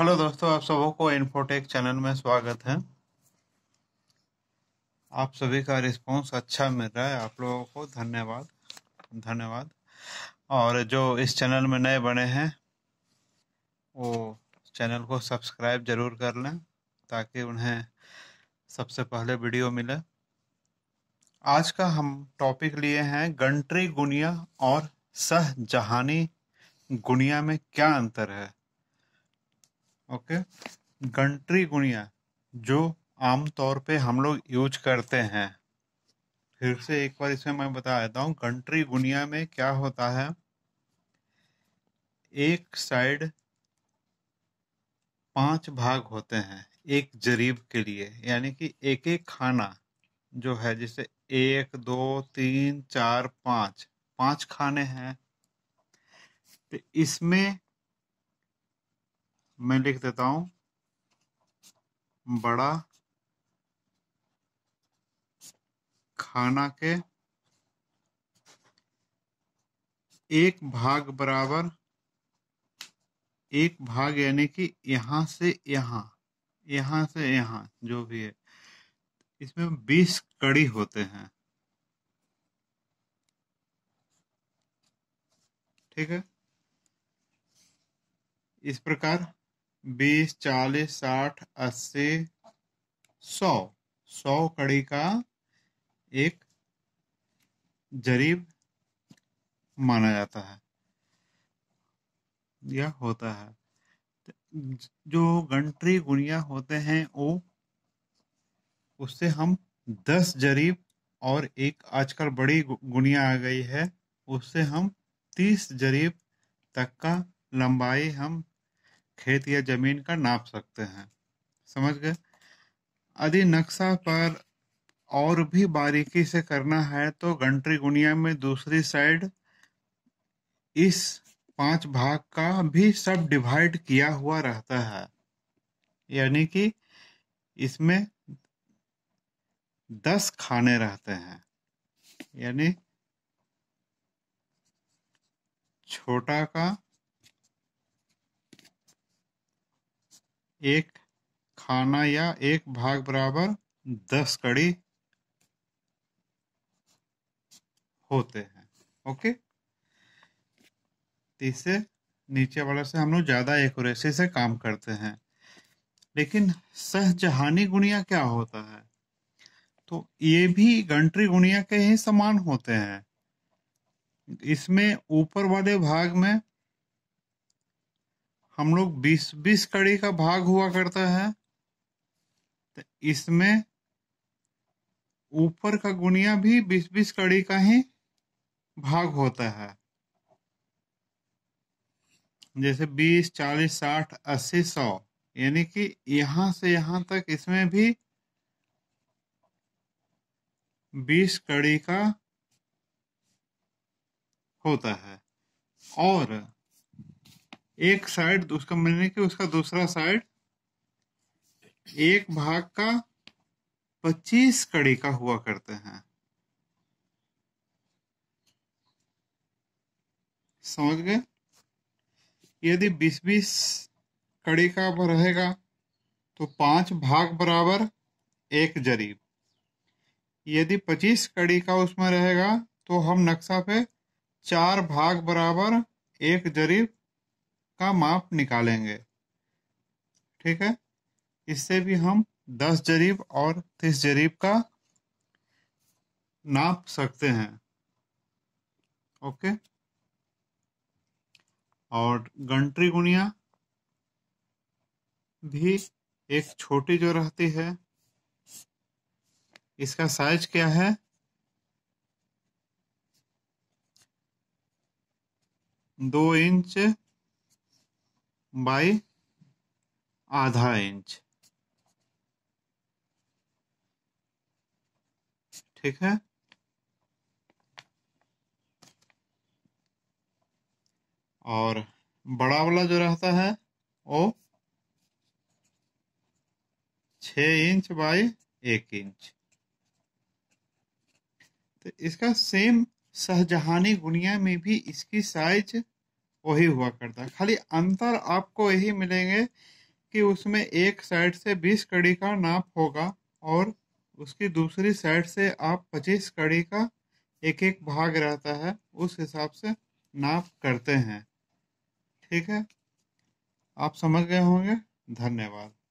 hello दोस्तों आप सबों को इन्फोटेक चैनल में स्वागत है आप सभी का रिस्पांस अच्छा मिल रहा है आप लोगों को धन्यवाद धन्यवाद और जो इस चैनल में नए बने हैं वो चैनल को सब्सक्राइब जरूर कर लें ताकि उन्हें सबसे पहले वीडियो मिले आज का हम टॉपिक लिए हैं गंट्री गुनिया और सह जहानी गुनिया में क्या अंतर है ओके गंट्री गुनिया जो आमतौर पे हम लोग यूज करते हैं फिर से एक बार इसमें मैं बता देता हूँ गंट्री गुनिया में क्या होता है एक साइड पांच भाग होते हैं एक जरीब के लिए यानी कि एक एक खाना जो है जैसे एक दो तीन चार पाँच पांच खाने हैं तो इसमें मैं लिख देता हूं बड़ा खाना के एक भाग बराबर एक भाग यानी कि यहां से यहां यहां से यहां जो भी है इसमें बीस कड़ी होते हैं ठीक है इस प्रकार बीस चालीस साठ अस्सी सौ सौ कड़ी का एक जरीब माना जाता है यह होता है जो गंटरी गुनिया होते हैं वो उससे हम दस जरीब और एक आजकल बड़ी गुनिया आ गई है उससे हम तीस जरीब तक का लंबाई हम खेत या जमीन का नाप सकते हैं समझ गए यदि नक्शा पर और भी बारीकी से करना है तो गंट्री गुनिया में दूसरी साइड इस पांच भाग का भी सब डिवाइड किया हुआ रहता है यानी कि इसमें दस खाने रहते हैं यानी छोटा का एक खाना या एक भाग बराबर दस कड़ी होते हैं ओके तो नीचे वाले से हम लोग ज़्यादा एक्यूरेसी से काम करते हैं लेकिन सहजहानी गुणिया क्या होता है तो ये भी गंट्री गुणिया के ही समान होते हैं इसमें ऊपर वाले भाग में हम लोग बीस बीस कड़ी का भाग हुआ करता है तो इसमें ऊपर का गुनिया भी बीस बीस कड़ी का ही भाग होता है जैसे बीस चालीस साठ अस्सी सौ यानी कि यहां से यहां तक इसमें भी बीस कड़ी का होता है और एक साइड उसका मैंने कि उसका दूसरा साइड एक भाग का पच्चीस कड़ी का हुआ करते हैं समझ गए यदि बीस बीस कड़ी का रहेगा तो पांच भाग बराबर एक जरीब यदि पच्चीस कड़ी का उसमें रहेगा तो हम नक्शा पे चार भाग बराबर एक जरीब का माप निकालेंगे ठीक है इससे भी हम दस जरीब और तीस जरीब का नाप सकते हैं ओके और गंट्री गुनिया भी एक छोटी जो रहती है इसका साइज क्या है दो इंच बाय आधा इंच ठीक है और बड़ा वाला जो रहता है वो छ इंच बाय एक इंच तो इसका सेम शाहजहानी गुनिया में भी इसकी साइज वही हुआ करता है खाली अंतर आपको यही मिलेंगे कि उसमें एक साइड से बीस कड़ी का नाप होगा और उसकी दूसरी साइड से आप पच्चीस कड़ी का एक एक भाग रहता है उस हिसाब से नाप करते हैं ठीक है आप समझ गए होंगे धन्यवाद